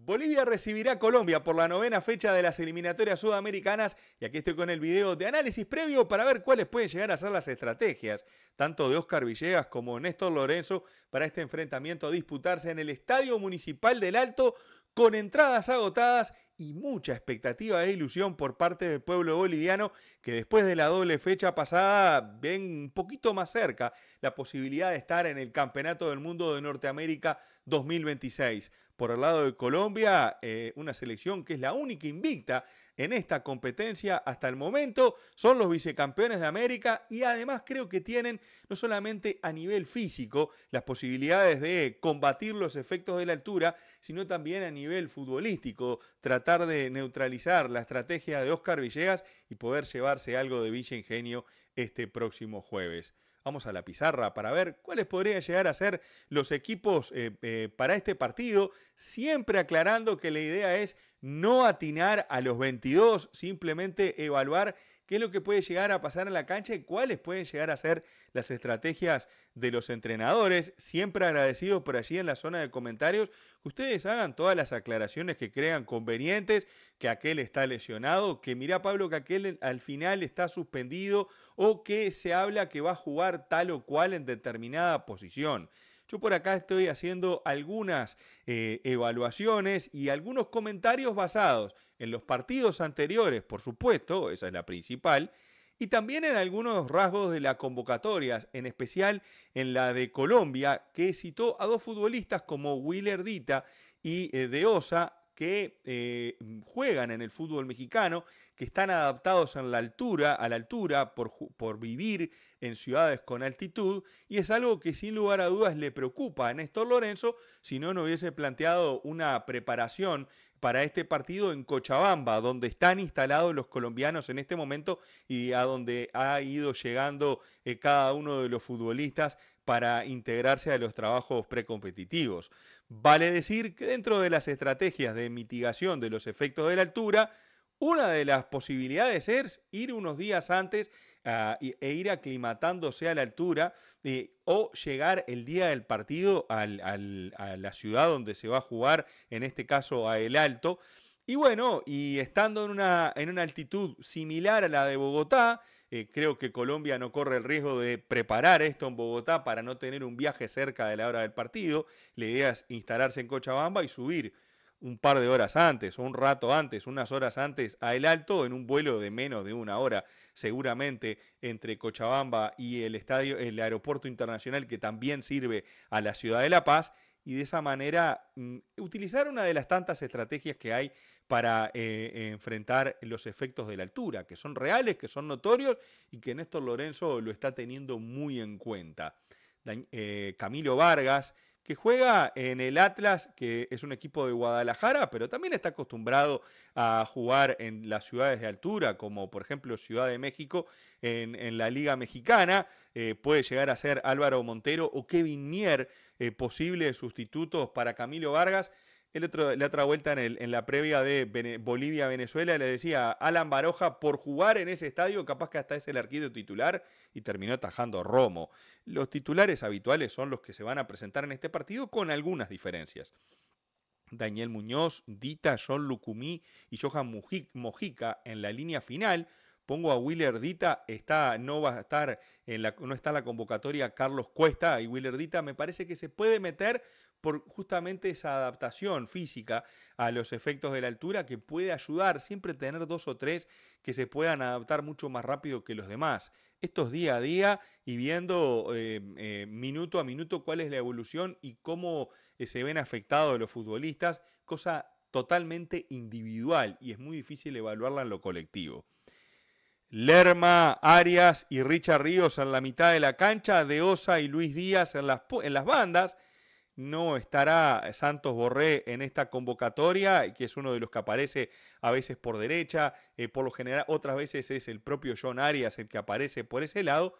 Bolivia recibirá a Colombia por la novena fecha de las eliminatorias sudamericanas y aquí estoy con el video de análisis previo para ver cuáles pueden llegar a ser las estrategias, tanto de Oscar Villegas como Néstor Lorenzo, para este enfrentamiento a disputarse en el Estadio Municipal del Alto con entradas agotadas y mucha expectativa e ilusión por parte del pueblo boliviano que después de la doble fecha pasada ven un poquito más cerca la posibilidad de estar en el Campeonato del Mundo de Norteamérica 2026 por el lado de Colombia, eh, una selección que es la única invicta en esta competencia hasta el momento, son los vicecampeones de América y además creo que tienen no solamente a nivel físico las posibilidades de combatir los efectos de la altura, sino también a nivel futbolístico, tratar de neutralizar la estrategia de Oscar Villegas y poder llevarse algo de Villa Ingenio este próximo jueves vamos a la pizarra para ver cuáles podrían llegar a ser los equipos eh, eh, para este partido, siempre aclarando que la idea es no atinar a los 22, simplemente evaluar qué es lo que puede llegar a pasar en la cancha y cuáles pueden llegar a ser las estrategias de los entrenadores. Siempre agradecidos por allí en la zona de comentarios que ustedes hagan todas las aclaraciones que crean convenientes, que aquel está lesionado, que mira Pablo que aquel al final está suspendido o que se habla que va a jugar tal o cual en determinada posición. Yo por acá estoy haciendo algunas eh, evaluaciones y algunos comentarios basados en los partidos anteriores, por supuesto, esa es la principal, y también en algunos rasgos de las convocatorias, en especial en la de Colombia, que citó a dos futbolistas como Willer Dita y eh, De Osa que eh, mm, juegan en el fútbol mexicano, que están adaptados a la altura, a la altura por, por vivir en ciudades con altitud, y es algo que sin lugar a dudas le preocupa a Néstor Lorenzo, si no, no hubiese planteado una preparación para este partido en Cochabamba, donde están instalados los colombianos en este momento y a donde ha ido llegando eh, cada uno de los futbolistas para integrarse a los trabajos precompetitivos. Vale decir que dentro de las estrategias de mitigación de los efectos de la altura, una de las posibilidades es ir unos días antes ah, e ir aclimatándose a la altura eh, o llegar el día del partido a la ciudad donde se va a jugar, en este caso a El Alto. Y bueno, y estando en una, en una altitud similar a la de Bogotá, eh, creo que Colombia no corre el riesgo de preparar esto en Bogotá para no tener un viaje cerca de la hora del partido. La idea es instalarse en Cochabamba y subir un par de horas antes, o un rato antes, unas horas antes a El Alto en un vuelo de menos de una hora, seguramente entre Cochabamba y el estadio, el aeropuerto internacional que también sirve a la ciudad de La Paz y de esa manera mm, utilizar una de las tantas estrategias que hay para eh, enfrentar los efectos de la altura, que son reales, que son notorios y que Néstor Lorenzo lo está teniendo muy en cuenta. Eh, Camilo Vargas que juega en el Atlas, que es un equipo de Guadalajara, pero también está acostumbrado a jugar en las ciudades de altura, como por ejemplo Ciudad de México, en, la Liga Mexicana. Eh, puede llegar a ser Álvaro Montero o Kevin Nier, eh, posibles sustitutos para Camilo Vargas la otra vuelta en, la previa de Bolivia-Venezuela le decía Alan Baroja, por jugar en ese estadio, capaz que hasta es el arquero titular y terminó atajando Romo. Los titulares habituales son los que se van a presentar en este partido con algunas diferencias. Daniel Muñoz, Dita, John Lucumí y Johan Mojica en la línea final. Pongo a Willer Dita, está, no va a estar en la, no está en la convocatoria Carlos Cuesta y Willer Dita me parece que se puede meter por justamente esa adaptación física a los efectos de la altura que puede ayudar siempre tener dos o tres que se puedan adaptar mucho más rápido que los demás. Esto es día a día y viendo eh, eh, minuto a minuto cuál es la evolución y cómo eh, se ven afectados los futbolistas, cosa totalmente individual y es muy difícil evaluarla en lo colectivo. Lerma, Arias y Richard Ríos en la mitad de la cancha, De Osa y Luis Díaz en las, en las bandas, no estará Santos Borré en esta convocatoria, que es uno de los que aparece a veces por derecha, eh, por lo general otras veces es el propio John Arias el que aparece por ese lado,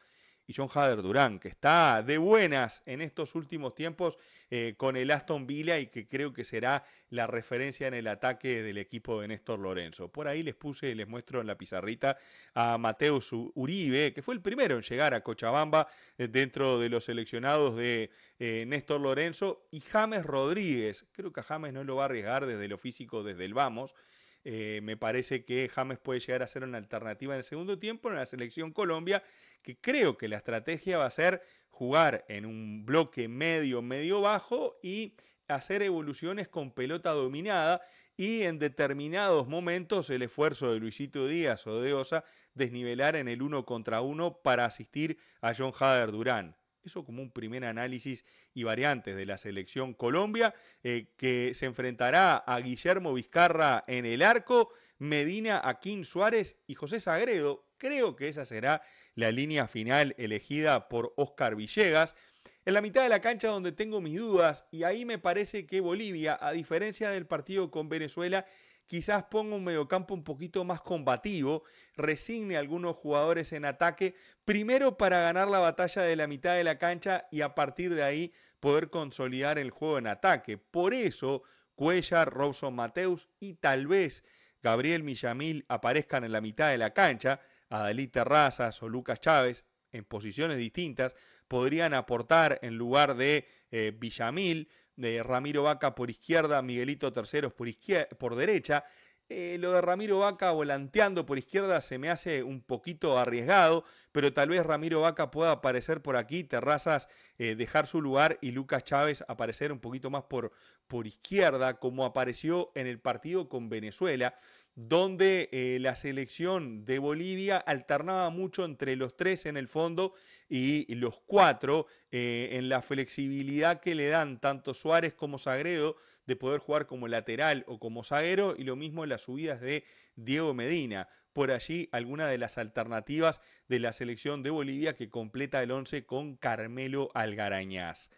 y John Hader Durán, que está de buenas en estos últimos tiempos eh, con el Aston Villa y que creo que será la referencia en el ataque del equipo de Néstor Lorenzo. Por ahí les puse, les muestro en la pizarrita a Mateus Uribe, que fue el primero en llegar a Cochabamba eh, dentro de los seleccionados de eh, Néstor Lorenzo, y James Rodríguez. Creo que a James no lo va a arriesgar desde lo físico, desde el vamos. Eh, me parece que James puede llegar a ser una alternativa en el segundo tiempo en la selección Colombia, que creo que la estrategia va a ser jugar en un bloque medio, medio bajo y hacer evoluciones con pelota dominada y en determinados momentos el esfuerzo de Luisito Díaz o de Osa desnivelar en el uno contra uno para asistir a John Hader Durán. Eso como un primer análisis y variantes de la selección Colombia, eh, que se enfrentará a Guillermo Vizcarra en el arco, Medina, Aquín Suárez y José Sagredo. Creo que esa será la línea final elegida por Oscar Villegas. En la mitad de la cancha donde tengo mis dudas, y ahí me parece que Bolivia, a diferencia del partido con Venezuela, quizás ponga un mediocampo un poquito más combativo, resigne a algunos jugadores en ataque, primero para ganar la batalla de la mitad de la cancha y a partir de ahí poder consolidar el juego en ataque. Por eso, Cuellar, Robson Mateus y tal vez Gabriel Millamil aparezcan en la mitad de la cancha, Adalí Terrazas o Lucas Chávez en posiciones distintas podrían aportar en lugar de eh, Villamil, de Ramiro Vaca por izquierda, Miguelito Terceros por, izquierda, por derecha. Eh, lo de Ramiro Vaca volanteando por izquierda se me hace un poquito arriesgado, pero tal vez Ramiro Vaca pueda aparecer por aquí, Terrazas eh, dejar su lugar y Lucas Chávez aparecer un poquito más por, por izquierda, como apareció en el partido con Venezuela donde eh, la selección de Bolivia alternaba mucho entre los tres en el fondo y los cuatro eh, en la flexibilidad que le dan tanto Suárez como Sagredo de poder jugar como lateral o como zaguero y lo mismo en las subidas de Diego Medina. Por allí alguna de las alternativas de la selección de Bolivia que completa el 11 con Carmelo Algarañaz.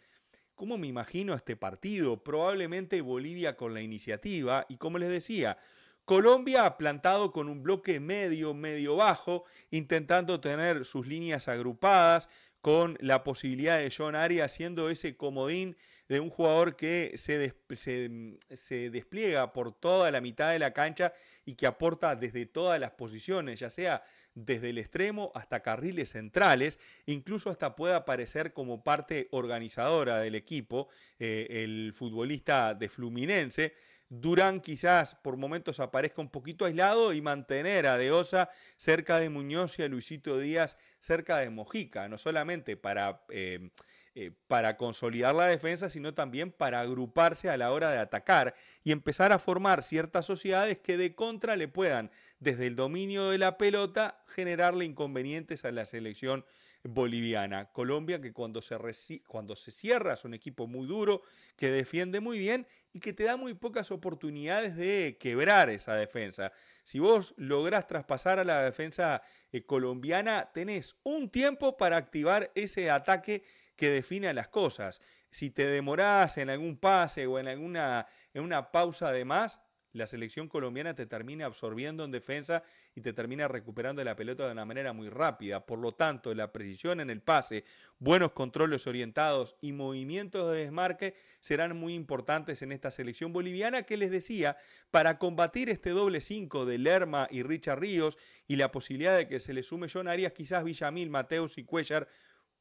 ¿Cómo me imagino este partido? Probablemente Bolivia con la iniciativa y como les decía, Colombia ha plantado con un bloque medio, medio bajo, intentando tener sus líneas agrupadas con la posibilidad de John Arias siendo ese comodín de un jugador que mm, se, despliega por toda la mitad de la cancha y que aporta desde todas las posiciones, ya sea desde el extremo hasta carriles centrales, incluso hasta puede aparecer como parte organizadora del equipo eh, el futbolista de Fluminense. Durán quizás por momentos aparezca un poquito aislado y mantener a Deosa cerca de Muñoz y a Luisito Díaz cerca de Mojica, no solamente para, em, eh, para consolidar la defensa, sino también para agruparse a la hora de atacar y empezar a formar ciertas sociedades que de contra le puedan, desde el dominio de la pelota, generarle inconvenientes a la selección boliviana. Colombia que cuando se, cuando se cierra es un equipo muy duro, que defiende muy bien y que te da muy pocas oportunidades de quebrar esa defensa. Si vos lográs traspasar a la defensa eh, colombiana, tenés un tiempo para activar ese ataque que define las cosas. Si te demorás en algún pase o en alguna en una pausa de más, la selección colombiana te termina absorbiendo en defensa y te termina recuperando la pelota de una manera muy rápida. Por lo tanto, la precisión en el pase, buenos controles orientados y movimientos de desmarque serán muy importantes en esta selección boliviana que les decía, para combatir este doble 5 de Lerma y Richard Ríos y la posibilidad de que se le sume John Arias, quizás Villamil, Mateus y Cuellar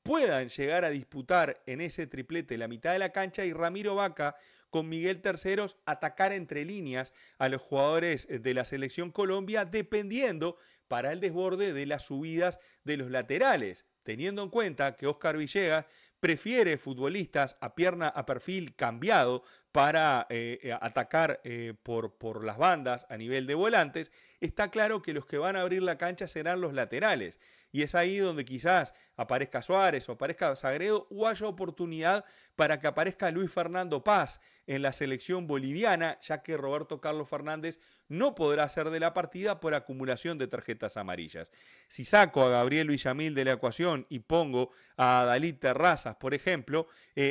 puedan llegar a disputar en ese triplete la mitad de la cancha y Ramiro Vaca con Miguel Terceros atacar entre líneas a los jugadores de la selección Colombia dependiendo para el desborde de las subidas de los laterales, teniendo en cuenta que Oscar Villegas prefiere futbolistas a pierna a perfil cambiado para eh, eh, atacar eh, por, por, las bandas a nivel de volantes, está claro que los que van a abrir la cancha serán los laterales. Y es ahí donde quizás aparezca Suárez o aparezca Sagredo o haya oportunidad para que aparezca Luis Fernando Paz en la selección boliviana, ya que Roberto Carlos Fernández no podrá ser de la partida por acumulación de tarjetas amarillas. Si saco a Gabriel Villamil de la ecuación y pongo a Dalí Terrazas, por ejemplo,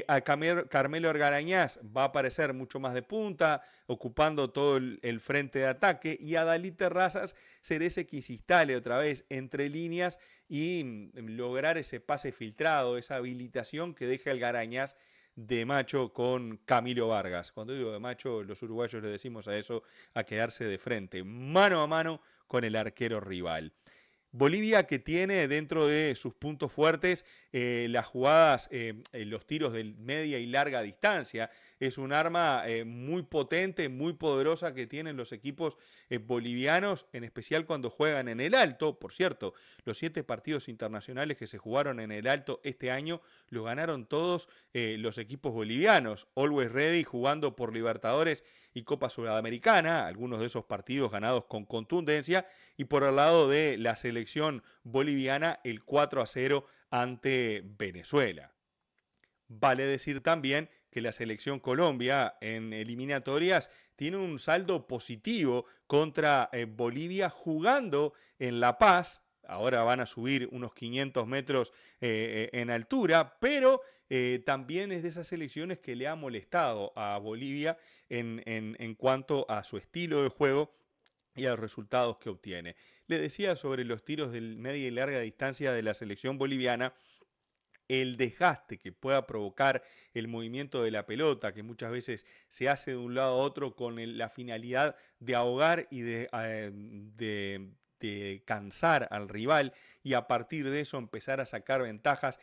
a Carmelo Argarañaz va para ser mucho más de punta, ocupando todo el, frente de ataque, y a Dalí Terrazas ser ese que instale otra vez entre líneas y mm, lograr ese pase filtrado, esa habilitación que deja el Garañas de macho con Camilo Vargas. Cuando digo de macho, los uruguayos le decimos a eso, a quedarse de frente, mano a mano con el arquero rival. Bolivia que tiene dentro de sus puntos fuertes eh, las jugadas, eh, los tiros de media y larga distancia, es un arma eh, muy potente, muy poderosa que tienen los equipos eh, bolivianos, en especial cuando juegan en el alto. Por cierto, los siete partidos internacionales que se jugaron en el alto este año lo ganaron todos eh, los equipos bolivianos. Always Ready jugando por Libertadores y Copa Sudamericana, algunos de esos partidos ganados con contundencia, y por el lado de la selección boliviana el 4 a 0 ante Venezuela. Vale decir también que la selección Colombia en eliminatorias tiene un saldo positivo contra eh, Bolivia jugando en La Paz. Ahora van a subir unos 500 metros eh, eh, en altura, pero también es de esas selecciones que le ha molestado a Bolivia en, en cuanto a su estilo de juego y a los resultados que obtiene. Le decía sobre los tiros de media y larga distancia de la selección boliviana el desgaste que pueda provocar el movimiento de la pelota, que muchas veces se hace de un lado a otro con la finalidad de ahogar y eh, de, cansar al rival y a partir de eso empezar a sacar ventajas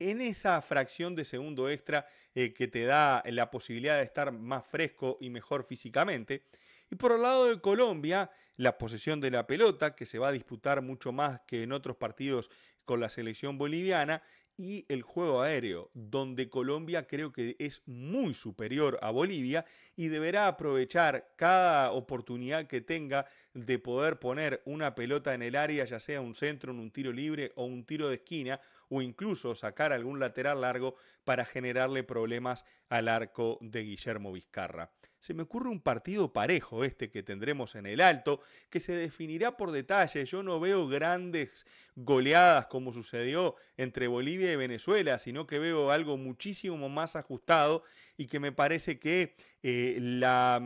en esa fracción de segundo extra eh, que te da la posibilidad de estar más fresco y mejor físicamente. Y por el lado de Colombia, la posesión de la pelota, que se va a disputar mucho más que en otros partidos con la selección boliviana, y el juego aéreo, donde Colombia creo que es muy superior a Bolivia y deberá aprovechar cada oportunidad que tenga de poder poner una pelota en el área, ya sea un centro, en un tiro libre o un tiro de esquina o incluso sacar algún lateral largo para generarle problemas al arco de Guillermo Vizcarra. Se me ocurre un partido parejo este que tendremos en el alto, que se definirá por detalles. Yo no veo grandes goleadas como sucedió entre Bolivia y Venezuela, sino que veo algo muchísimo más ajustado y que me parece que eh, la,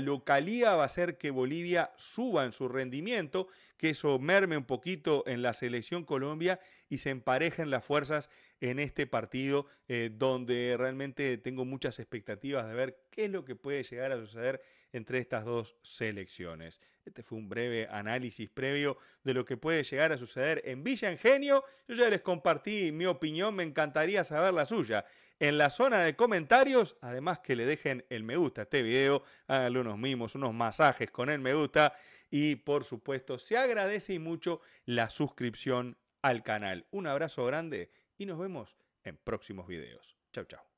localía va a hacer que Bolivia suba en su rendimiento, que eso merme un poquito en la selección Colombia y se emparejen las fuerzas en este partido eh, donde realmente tengo muchas expectativas de ver qué es lo que puede llegar a suceder entre estas dos selecciones. Este fue un breve análisis previo de lo que puede llegar a suceder en Villa Ingenio. Yo ya les compartí mi opinión, me encantaría saber la suya. En la zona de comentarios, además que le dejen el me gusta a este video, háganle unos mimos, unos masajes con el me gusta y por supuesto se agradece y mucho la suscripción al canal. Un abrazo grande y nos vemos en próximos videos. Chau, chau.